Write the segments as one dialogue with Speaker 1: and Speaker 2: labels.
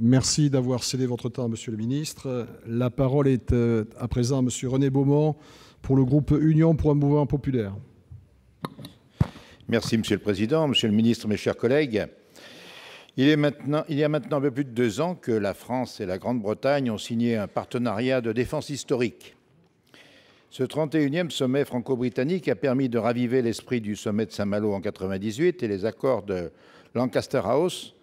Speaker 1: Merci d'avoir cédé votre temps, Monsieur le Ministre. La parole est euh, à présent à Monsieur René Beaumont pour le groupe Union pour un mouvement populaire.
Speaker 2: Merci, Monsieur le Président, Monsieur le Ministre, mes chers collègues. Il, il y a maintenant un peu plus de deux ans que la France et la Grande-Bretagne ont signé un partenariat de défense historique. Ce 31e sommet franco-britannique a permis de raviver l'esprit du sommet de Saint-Malo en 1998 et les accords de Lancaster House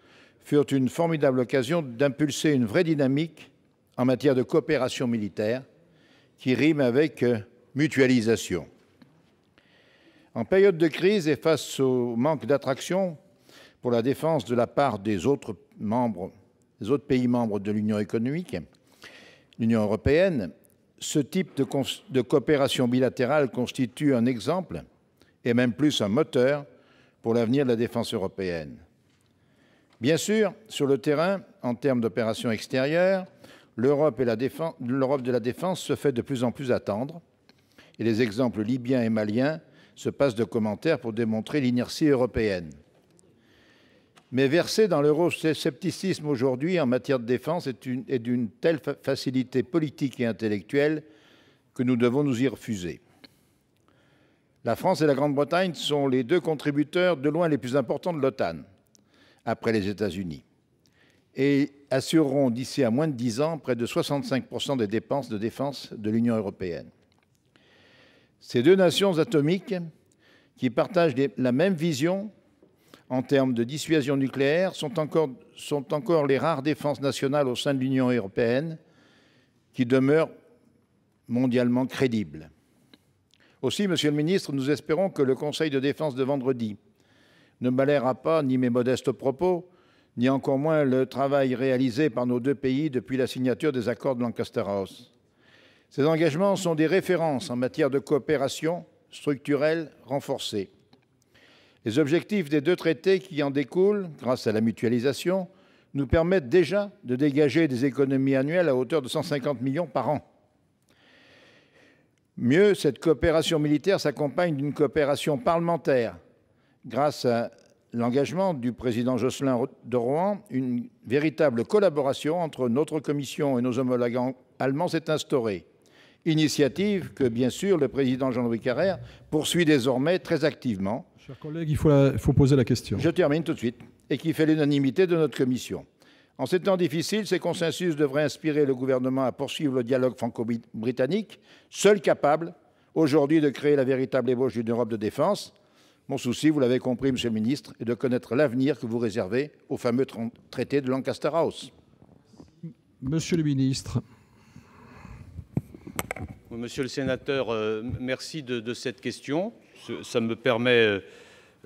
Speaker 2: furent une formidable occasion d'impulser une vraie dynamique en matière de coopération militaire qui rime avec euh, mutualisation. En période de crise et face au manque d'attraction pour la défense de la part des autres, pays membres de l'Union économique, l'Union européenne, ce type de coopération bilatérale constitue un exemple et même plus un moteur pour l'avenir de la défense européenne. Bien sûr, sur le terrain, en termes d'opérations extérieures, l'Europe de la défense se fait de plus en plus attendre, et les exemples libyens et maliens se passent de commentaires pour démontrer l'inertie européenne. Mais verser dans l'euroscepticisme aujourd'hui en matière de défense est d'une telle facilité politique et intellectuelle que nous devons nous y refuser. La France et la Grande-Bretagne sont les deux contributeurs de loin les plus importants de l'OTAN après les États-Unis, et assureront d'ici à moins de 10 ans près de 65% des dépenses de défense de l'Union européenne. Ces deux nations atomiques, qui partagent la même vision en termes de dissuasion nucléaire, sont encore, sont encore les rares défenses nationales au sein de l'Union européenne qui demeurent mondialement crédibles. Aussi, Monsieur le Ministre, nous espérons que le Conseil de défense de vendredi ne balayera pas ni mes modestes propos, ni encore moins le travail réalisé par nos deux pays depuis la signature des accords de Lancaster House. Ces engagements sont des références en matière de coopération structurelle renforcée. Les objectifs des deux traités qui en découlent, grâce à la mutualisation, nous permettent déjà de dégager des économies annuelles à hauteur de 150 millions par an. Mieux, cette coopération militaire s'accompagne d'une coopération parlementaire grâce à l'engagement du président Jocelyn de Rouen, une véritable collaboration entre notre commission et nos homologues allemands s'est instaurée. Initiative que, bien sûr, le président Jean-Louis Carrère poursuit désormais très activement.
Speaker 1: Chers collègues, il faut, faut poser la question.
Speaker 2: Je termine tout de suite. Et qui fait l'unanimité de notre commission. En ces temps difficiles, ces consensus devraient inspirer le gouvernement à poursuivre le dialogue franco-britannique, seul capable aujourd'hui de créer la véritable ébauche d'une Europe de défense. Mon souci, vous l'avez compris, monsieur le ministre, est de connaître l'avenir que vous réservez au fameux traité de Lancaster House. Monsieur le ministre.
Speaker 1: Monsieur le sénateur, euh, merci de, cette question. Ça me permet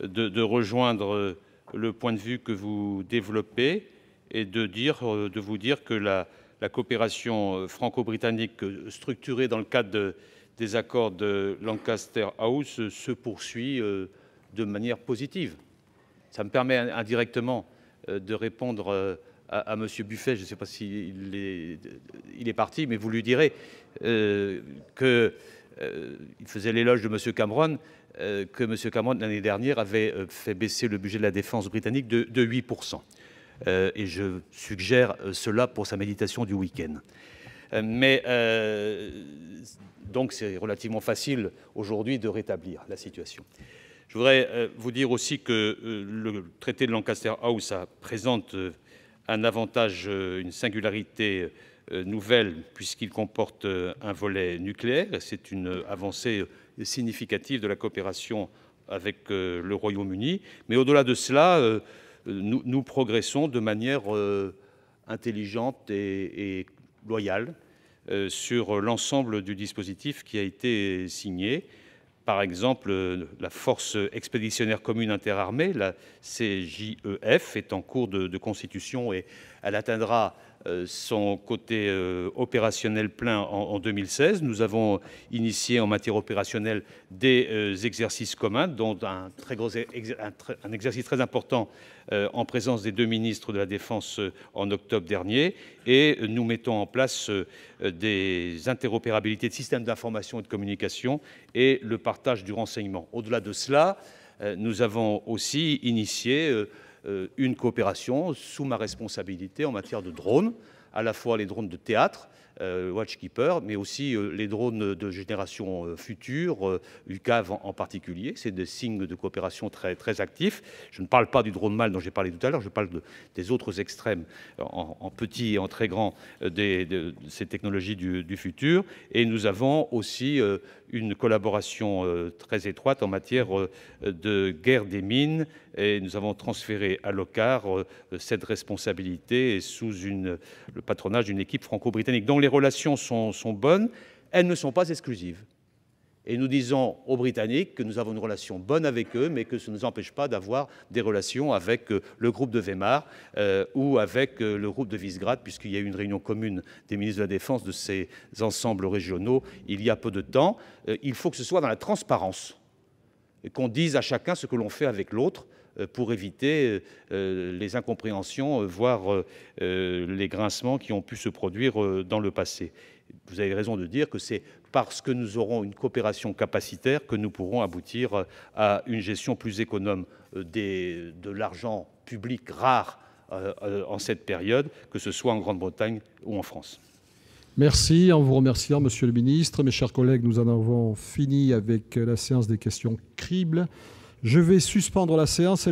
Speaker 1: euh, de, rejoindre euh, le point de vue que vous développez et de, dire, de vous dire que la, coopération franco-britannique structurée dans le cadre des accords de Lancaster House se poursuit de manière positive. Ça me permet indirectement euh, de répondre euh, à, M. Buffet, je ne sais pas s'il est, il est parti, mais vous lui direz euh, qu'il faisait l'éloge de M. Cameron, que M. Cameron, l'année dernière, avait fait baisser le budget de la défense britannique de, de 8%. et je suggère cela pour sa méditation du week-end. mais donc c'est relativement facile aujourd'hui de rétablir la situation. Je voudrais euh, vous dire aussi que euh, le traité de Lancaster House présente euh, un avantage, une singularité nouvelle, puisqu'il comporte un volet nucléaire. C'est une avancée significative de la coopération avec le Royaume-Uni. Mais au-delà de cela, nous, progressons de manière intelligente et loyale sur l'ensemble du dispositif qui a été signé par exemple, euh, la Force expéditionnaire commune interarmée, la CJEF, est en cours de, constitution et elle atteindra euh, son côté euh, opérationnel plein en 2016. Nous avons initié en matière opérationnelle des exercices communs, dont un, très gros, un exercice très important en présence des deux ministres de la Défense en octobre dernier. Et nous mettons en place euh, des interopérabilités de systèmes d'information et de communication et le partage du renseignement. Au-delà de cela, euh, nous avons aussi initié euh, une coopération sous ma responsabilité en matière de drones, à la fois les drones de théâtre, euh, Watchkeeper, mais aussi euh, les drones de génération euh, future, UCAV en, particulier. C'est des signes de coopération très, très actifs. Je ne parle pas du drone mâle dont j'ai parlé tout à l'heure, je parle des autres extrêmes en, petit et en très grand des, de, ces technologies du, futur. Et nous avons aussi une collaboration très étroite en matière de guerre des mines et nous avons transféré à l'OCAR cette responsabilité sous une, le patronage d'une équipe franco-britannique. les les relations sont, bonnes, elles ne sont pas exclusives. Et nous disons aux Britanniques que nous avons une relation bonne avec eux, mais que ça ne nous empêche pas d'avoir des relations avec euh, le groupe de Weimar euh, ou avec euh, le groupe de Visegrad, puisqu'il y a eu une réunion commune des ministres de la Défense de ces ensembles régionaux il y a peu de temps. il faut que ce soit dans la transparence, qu'on dise à chacun ce que l'on fait avec l'autre euh, pour éviter euh, euh, les incompréhensions, voire les grincements qui ont pu se produire dans le passé. Vous avez raison de dire que c'est parce que nous aurons une coopération capacitaire que nous pourrons aboutir à une gestion plus économe de l'argent public rare en cette période, que ce soit en Grande-Bretagne ou en France. Merci, en vous remerciant, Monsieur le Ministre. Mes chers collègues, nous en avons fini avec la séance des questions cribles. Je vais suspendre la séance.